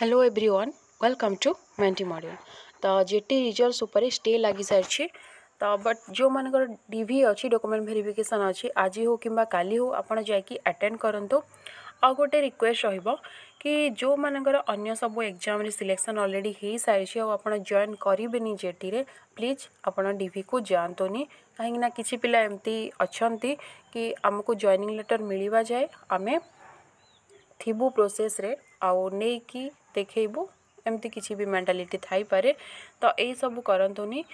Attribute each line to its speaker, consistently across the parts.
Speaker 1: hello everyone welcome to मैंटी module तो जेटी रिजल्ट उपर स्टे लग सारी तो बट जो मान डी अच्छी डॉक्यूमेंट भेरिफिकेशन अच्छी आज हो कि काली हो आप जाटेड करूँ आ गोटे रिक्वेस्ट रि जो मान अगर सब एग्जाम सिलेक्शन अलरेडी हो सारी आप जॉन करें जेटी रे प्लीज आपन डीवी को जातुनि कहीं कि पिला एमती अच्छा कि आमको जॉइनिंग लेटर मिलवा जाए आम थू प्रोसेस रे आउ कि देखू एमती किसी भी मेन्टालीटी थे तो यही सब करूनी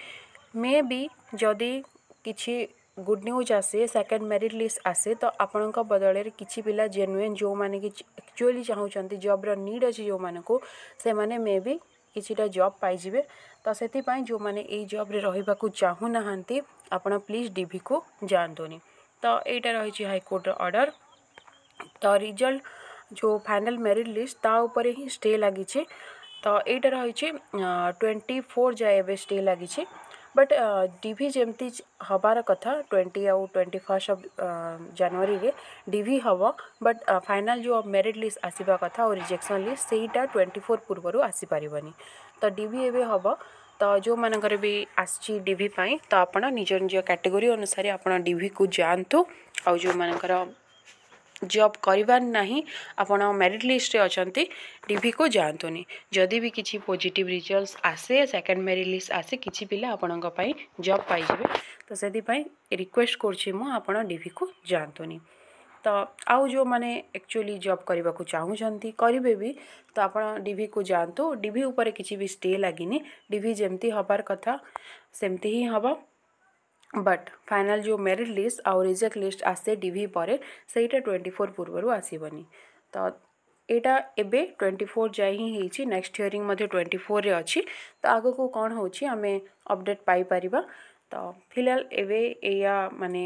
Speaker 1: मे बी जदि किसी गुड न्यूज आसे सेकेंड मेरीट लिस्ट आसे तो आपण बदल कि पिला जेन्युन जो मैंने कि एक्चुअली चाहते जब्र निड अच्छे जो मान से मैंने मे बी किटा जब पाई तो से जो मैंने यही जब्रे रुक चाहूना आपड़ प्लीज डी को जातुनि तो यही रही हाईकोर्टर अर्डर तो रिजल्ट ଯେଉଁ ଫାଇନାଲ୍ ମେରିଟ୍ ଲିଷ୍ଟ ତା ଉପରେ ହିଁ ଷ୍ଟେ ଲାଗିଛି ତ ଏଇଟା ରହିଛି ଟ୍ୱେଣ୍ଟି ଫୋର୍ ଯାଏ ଏବେ ଷ୍ଟେ ଲାଗିଛି ବଟ୍ ଡିଭି ଯେମିତି ହେବାର କଥା ଟ୍ୱେଣ୍ଟି ଆଉ ଟ୍ୱେଣ୍ଟି ଫାର୍ଷ୍ଟ ଅଫ୍ ଜାନୁଆରୀରେ ଡିଭି ହେବ ବଟ୍ ଫାଇନାଲ୍ ଯେଉଁ ମେରିଟ୍ ଲିଷ୍ଟ ଆସିବା କଥା ଆଉ ରିଜେକ୍ସନ୍ ଲିଷ୍ଟ ସେଇଟା ଟ୍ୱେଣ୍ଟି ଫୋର୍ ପୂର୍ବରୁ ଆସିପାରିବନି ତ ଡିଭି ଏବେ ହେବ ତ ଯେଉଁମାନଙ୍କର ବି ଆସିଛି ଡିଭି ପାଇଁ ତ ଆପଣ ନିଜ ନିଜ କାଟେଗୋରୀ ଅନୁସାରେ ଆପଣ ଡିଭିକୁ ଯାଆନ୍ତୁ ଆଉ ଯେଉଁମାନଙ୍କର जब करार ना आपण मेरीट लिस्ट अच्छा डी को जातुनि जदि भी किसी पजिट रिजल्ट आसे सेकेंड मेरीट लिस्ट आसे कि पिला आपण जब पाई तो से रिक्वेस्ट करूँ जातुनि तो आउ जो मैंने एक्चुअली जब करने को चाहूंट करेंगे भी तो आप डी को जातु डी उपर कि स्टे लगे डी जमी हबार कथा सेमती ही हम ବଟ୍ ଫାଇନାଲ୍ ଯେଉଁ ମେରିଟ୍ ଲିଷ୍ଟ ଆଉ ରିଜେକ୍ଟ ଲିଷ୍ଟ ଆସେ ଡି ଭି ପରେ ସେଇଟା ଟ୍ୱେଣ୍ଟି ଫୋର୍ ପୂର୍ବରୁ ଆସିବନି ତ ଏଇଟା ଏବେ ଟ୍ୱେଣ୍ଟି ଫୋର୍ ଯାଏ ହିଁ ହେଇଛି ନେକ୍ସଟ ହିୟରିଂ ମଧ୍ୟ ଟ୍ୱେଣ୍ଟି ଫୋର୍ରେ ଅଛି ତ ଆଗକୁ କ'ଣ ହେଉଛି ଆମେ ଅପଡ଼େଟ୍ ପାଇପାରିବା ତ ଫିଲହାଲ ଏବେ ଏଇଆ ମାନେ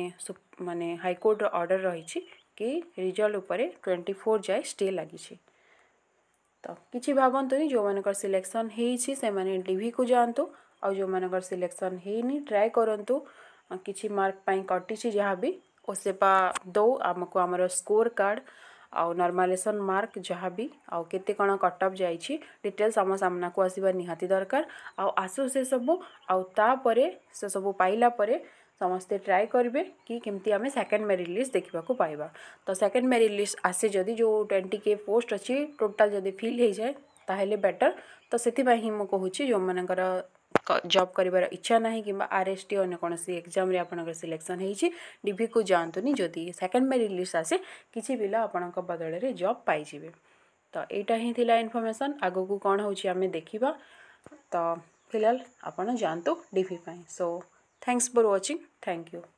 Speaker 1: ମାନେ ହାଇକୋର୍ଟର ଅର୍ଡ଼ର ରହିଛି କି ରିଜଲ୍ଟ ଉପରେ ଟ୍ୱେଣ୍ଟି ଫୋର୍ ଯାଏ ଷ୍ଟେ ଲାଗିଛି ତ କିଛି ଭାବନ୍ତୁନି ଯେଉଁମାନଙ୍କର ସିଲେକ୍ସନ୍ ହେଇଛି ସେମାନେ ଡିଭିକୁ ଯାଆନ୍ତୁ ଆଉ ଯେଉଁମାନଙ୍କର ସିଲେକ୍ସନ୍ ହେଇନି ଟ୍ରାଏ କରନ୍ତୁ कि मार्क कटिचे जहाँ भी ओसेपा दौ आम को आम स्कोर कार्ड आउ नर्मालेसन मार्क जहाँ भी आते कौन कटअप जाटेल्स आम सामना को आसवा निहाती दरकार आसु से सबू पाइला समस्ते ट्राए करेंगे किमती आम सेकेंड मेरी लिस्ट देखा पाइबा तो सेकेंड मेरी लिस्ट आसे जदि जो ट्वेंटी के पोस्ट अच्छी टोटाल जब फिल हो जाए तो बेटर तो से मुझे जो मर जब कर इच्छा ना कि आर एस टी अगर कौन एक्जाम सिलेक्शन होती को जातुनि जदि सेकेंड मे लिस्ट आसे किसी पिला आपण बदल में जब पाई तो यहाँ ही इनफर्मेसन आग को कौन हो देखा तो फिलहाल आपत डिपी so thanks for watching thank you